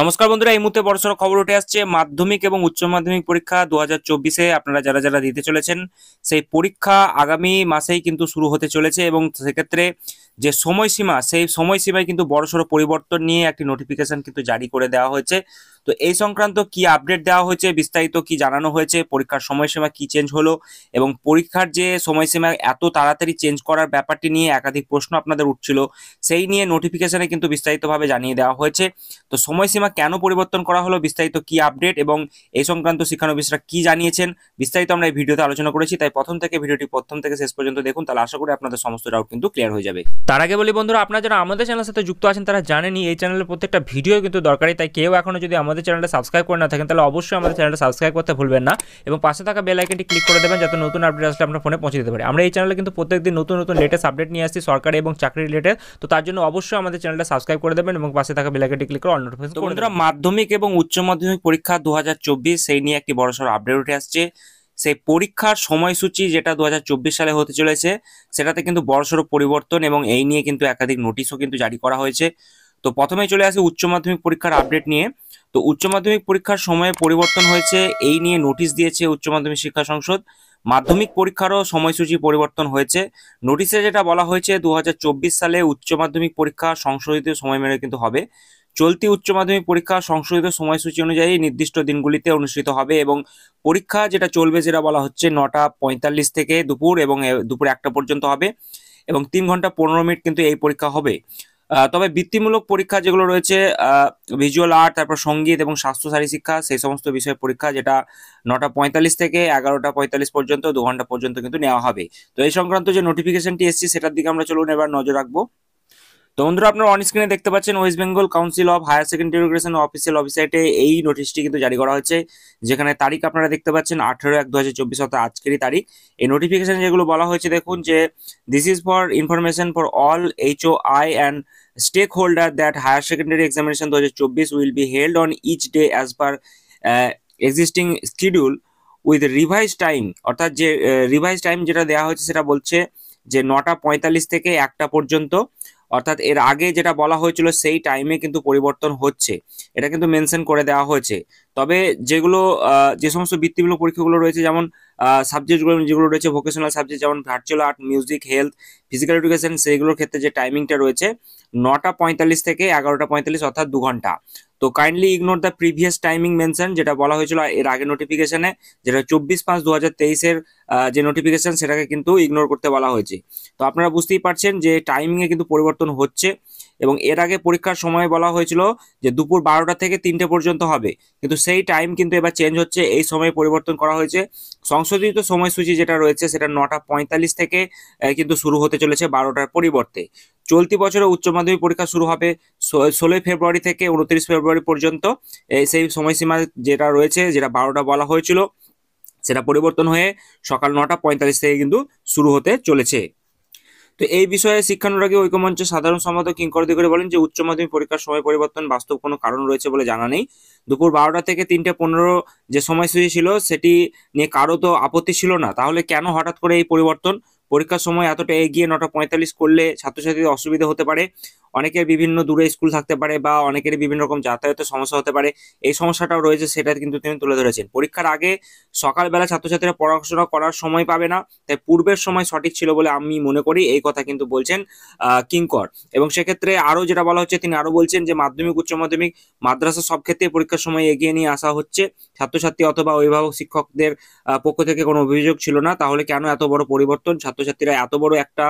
নমস্কার বন্ধুরা এই মুহূর্তে বড়সড় খবর উঠে আসছে মাধ্যমিক এবং উচ্চ মাধ্যমিক পরীক্ষা দু হাজার চব্বিশে আপনারা যারা যারা দিতে চলেছেন সেই পরীক্ষা আগামী মাসেই কিন্তু শুরু হতে চলেছে এবং সেক্ষেত্রে যে সময়সীমা সেই সময়সীমায় কিন্তু বড়সড় পরিবর্তন নিয়ে একটি নোটিফিকেশন কিন্তু জারি করে দেওয়া হয়েছে তো এই সংক্রান্ত কি আপডেট দেওয়া হয়েছে বিস্তারিত কি জানানো হয়েছে পরীক্ষার সময়সীমা কি চেঞ্জ হলো এবং পরীক্ষার যে সময়সীমা এত তাড়াতাড়ি চেঞ্জ করার ব্যাপারটি নিয়ে একাধিক প্রশ্ন আপনাদের উঠছিল সেই নিয়ে নোটিফিকেশনে কিন্তু বিস্তারিতভাবে জানিয়ে দেওয়া হয়েছে তো সময়সীমা কেন পরিবর্তন করা হলো বিস্তারিত কি আপডেট এবং এই সংক্রান্ত শিক্ষানবিশরা কি জানিয়েছেন বিস্তারিত আমরা এই ভিডিওতে আলোচনা করেছি তাই প্রথম থেকে ভিডিওটি প্রথম থেকে শেষ পর্যন্ত দেখুন তাহলে আশা করি আপনাদের সমস্ত ডাউট কিন্তু ক্লিয়ার হয়ে যাবে তার আগে বলি বন্ধুরা আপনারা যারা আমাদের চ্যানেলের সাথে যুক্ত আছেন তারা জানেনি এই চ্যানেলের প্রত্যেকটা ভিডিও কিন্তু দরকারি তাই কেউ এখনো যদি আমাদের আমাদের চ্যানেলটা সাবস্ক্রাইব করে না থাকেন তাহলে অবশ্যই আমাদের চ্যানেলটা সাবস্ক্রাইব করতে ভুলবেন না এবং পাশে থাকা বেল আইকনটি ক্লিক করে দেবেন যাতে নতুন আপডেট আসলে আপনার ফোনে পৌঁছে দিতে পারে আমরা এই চ্যানেলে কিন্তু প্রত্যেকদিন নতুন নতুন লেটেস্ট আপডেট নিয়ে আসছি সরকারি এবং চাকরি রিলেটেড তো তার জন্য অবশ্যই আমাদের চ্যানেলটা সাবস্ক্রাইব করে দেবেন এবং পাশে থাকা বেল আইকনটি ক্লিক করে অল নোটিফিকেশন মাধ্যমিক এবং উচ্চ মাধ্যমিক পরীক্ষা দু সেই নিয়ে একটি বড়সড় আপডেট উঠে আসছে সেই পরীক্ষার সময়সূচি যেটা দু সালে হতে চলেছে সেটাতে কিন্তু বড়সড় পরিবর্তন এবং এই নিয়ে কিন্তু একাধিক নোটিশও কিন্তু জারি করা হয়েছে তো প্রথমে চলে আসে উচ্চ মাধ্যমিক পরীক্ষার আপডেট নিয়ে তো উচ্চ মাধ্যমিক পরীক্ষার সময়ে পরিবর্তন হয়েছে এই নিয়ে নোটিশ দিয়েছে উচ্চ মাধ্যমিক শিক্ষা সংসদ মাধ্যমিক পরীক্ষারও সময়সূচি পরিবর্তন হয়েছে নোটিশে যেটা বলা হয়েছে দু সালে উচ্চ মাধ্যমিক পরীক্ষা সংশোধিত সময় মেনে কিন্তু হবে চলতি উচ্চ মাধ্যমিক পরীক্ষা সংশোধিত সময়সূচি অনুযায়ী নির্দিষ্ট দিনগুলিতে অনুষ্ঠিত হবে এবং পরীক্ষা যেটা চলবে যেটা বলা হচ্ছে নটা পঁয়তাল্লিশ থেকে দুপুর এবং দুপুর একটা পর্যন্ত হবে এবং তিন ঘন্টা পনেরো মিনিট কিন্তু এই পরীক্ষা হবে তবে বৃত্তিমূলক পরীক্ষা যেগুলো রয়েছে ভিজুয়াল আর্ট তারপর সঙ্গীত এবং স্বাস্থ্য সারি শিক্ষা সেই সমস্ত বিষয়ে পরীক্ষা যেটা নটা পঁয়তাল্লিশ থেকে এগারোটা পঁয়তাল্লিশ পর্যন্ত দু ঘন্টা পর্যন্ত কিন্তু নেওয়া হবে তো এই সংক্রান্ত যে নোটিফিকেশনটি এসেছে সেটার দিকে আমরা চলুন এবার নজর রাখবো তো বন্ধুরা আপনারা অন স্ক্রিনে দেখতে পাচ্ছেন West Bengal council of higher secondary education official ওয়েবসাইটে এই নোটিশটি কিন্তু জারি করা হয়েছে যেখানে তারিখ আপনারা দেখতে পাচ্ছেন আঠেরো এক দু হাজার চব্বিশ অর্থাৎ আজকেরই তারিখ এই নোটিফিকেশন যেগুলো বলা হয়েছে দেখুন যে this is for information for all H O I and stakeholder that higher secondary examination দু হাজার চব্বিশ will be held on each day as per existing schedule with revise time অর্থাৎ যে রিভাইজ uh, টাইম যেটা দেওয়া হয়েছে সেটা বলছে যে নটা পঁয়তাল্লিশ থেকে একটা পর্যন্ত অর্থাৎ এর আগে যেটা বলা হয়েছিল সেই টাইমে কিন্তু পরিবর্তন হচ্ছে এটা কিন্তু মেনশন করে দেওয়া হয়েছে তবে যেগুলো যে সমস্ত বৃত্তিমূলক পরীক্ষাগুলো রয়েছে যেমন সাবজেক্টগুলো যেগুলো রয়েছে ভোকেশনাল সাবজেক্ট যেমন virtual art music health physical education সেইগুলোর ক্ষেত্রে যে টাইমিংটা রয়েছে নটা পঁয়তাল্লিশ থেকে এগারোটা পঁয়তাল্লিশ অর্থাৎ দু ঘন্টা তো kindly ignore the previous timing mention যেটা বলা হয়েছিল এর আগে নোটিফিকেশনে যেটা চব্বিশ পাঁচ দু হাজার তেইশের যে নোটিফিকেশন সেটাকে কিন্তু ইগনোর করতে বলা হয়েছে তো আপনারা বুঝতেই পারছেন যে টাইমিংয়ে কিন্তু পরিবর্তন হচ্ছে এবং এর আগে পরীক্ষার সময় বলা হয়েছিল যে দুপুর বারোটা থেকে তিনটে পর্যন্ত হবে কিন্তু সেই টাইম কিন্তু এবার চেঞ্জ হচ্ছে এই সময় পরিবর্তন করা হয়েছে সংশোধিত সময়সূচি যেটা রয়েছে সেটা নটা পঁয়তাল্লিশ থেকে কিন্তু শুরু হতে চলেছে বারোটার পরিবর্তে চলতি বছরে উচ্চ মাধ্যমিক পরীক্ষা শুরু হবে ষোলোই ফেব্রুয়ারি থেকে উনত্রিশ ফেব্রুয়ারি পর্যন্ত এই সেই সময়সীমা যেটা রয়েছে যেটা বারোটা বলা হয়েছিল সেটা পরিবর্তন হয়ে সকাল নটা পঁয়তাল্লিশ থেকে কিন্তু শুরু হতে চলেছে তো এই বিষয়ে শিক্ষানুরাগী ঐক্যমঞ্চের সাধারণ সম্পাদক কিঙ্কর দিগরে বলেন যে উচ্চ মাধ্যমিক পরীক্ষার সময় পরিবর্তন বাস্তব কোনো কারণ রয়েছে বলে জানা নেই দুপুর বারোটা থেকে তিনটে পনেরো যে সময়সূচি ছিল সেটি নিয়ে কারো তো আপত্তি ছিল না তাহলে কেন হঠাৎ করে এই পরিবর্তন পরীক্ষার সময় এতটা এগিয়ে নটা পঁয়তাল্লিশ করলে ছাত্রছাত্রীদের অসুবিধা হতে পারে অনেকের বিভিন্ন দূরে স্কুল থাকতে পারে বা অনেকের বিভিন্ন রকম যাতায়াতের সমস্যা হতে পারে এই সমস্যাটাও রয়েছে সেটা কিন্তু তিনি তুলে ধরেছেন পরীক্ষার আগে সকালবেলা ছাত্রছাত্রীরা পড়াশোনা করার সময় পাবে না তাই পূর্বের সময় সঠিক ছিল বলে আমি মনে করি এই কথা কিন্তু বলছেন কিঙ্কর এবং সেক্ষেত্রে আরও যেটা বলা হচ্ছে তিনি আরও বলছেন যে মাধ্যমিক উচ্চ মাধ্যমিক মাদ্রাসা সব ক্ষেত্রে পরীক্ষার সময় এগিয়ে নিয়ে আসা হচ্ছে ছাত্রছাত্রী অথবা অভিভাবক শিক্ষকদের পক্ষ থেকে কোনো অভিযোগ ছিল না তাহলে কেন এত বড় পরিবর্তন ছাত্র ছাত্রছাত্রীরা এত বড় একটা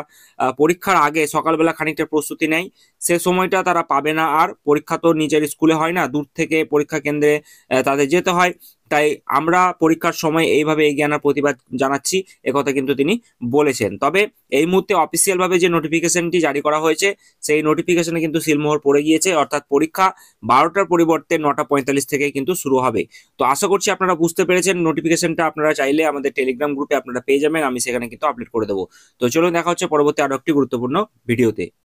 পরীক্ষার আগে সকালবেলা খানিকটা প্রস্তুতি নেয় সে সময়টা তারা পাবে না আর পরীক্ষা তো নিজের স্কুলে হয় না দূর থেকে পরীক্ষা কেন্দ্রে তাদের যেতে হয় তাই আমরা পরীক্ষার সময় এইভাবে এগিয়ে আনার প্রতিবাদ জানাচ্ছি একথা কিন্তু তিনি বলেছেন তবে এই মুহূর্তে অফিসিয়ালভাবে যে নোটিফিকেশনটি জারি করা হয়েছে সেই নোটিফিকেশনে কিন্তু সিলমোহর পড়ে গিয়েছে অর্থাৎ পরীক্ষা বারোটার পরিবর্তে নটা পঁয়তাল্লিশ থেকে কিন্তু শুরু হবে তো আশা করছি আপনারা বুঝতে পেরেছেন নোটিফিকেশনটা আপনারা চাইলে আমাদের টেলিগ্রাম গ্রুপে আপনারা পেয়ে যাবেন আমি সেখানে কিন্তু আপলোড করে দেবো তো চলুন দেখা হচ্ছে পরবর্তী আরও একটি গুরুত্বপূর্ণ ভিডিওতে